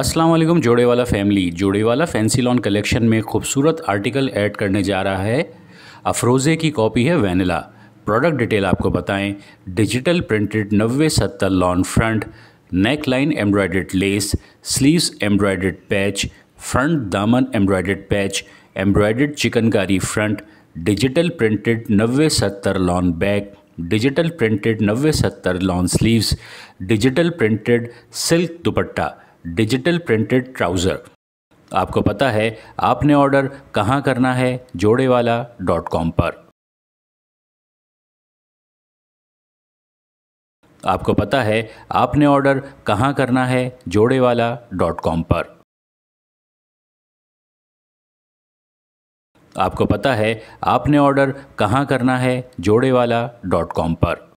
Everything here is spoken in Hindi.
अस्सलाम वालेकुम Jodewala family Jodewala fancy lawn collection में खूबसूरत आर्टिकल ऐड करने जा रहा है अफरोज़े की कॉपी है वेनिला प्रोडक्ट डिटेल आपको बताएं डिजिटल प्रिंटेड नब्बे सत्तर lawn front neck line embroidered lace sleeves embroidered patch front दामन embroidered patch embroidered chikankari front digital printed नब्बे सत्तर लॉन बैक डिजिटल प्रिंटेड नब्बे सत्तर lawn sleeves digital printed silk dupatta digital printed trouser आपको पता है आपने ऑर्डर कहाँ करना है जोड़ेवाला डॉट कॉम पर आपको पता है आपने ऑर्डर कहाँ करना है जोड़ेवाला डॉट कॉम पर आपको पता है आपने ऑर्डर कहाँ करना है जोड़ेवाला डॉट कॉम पर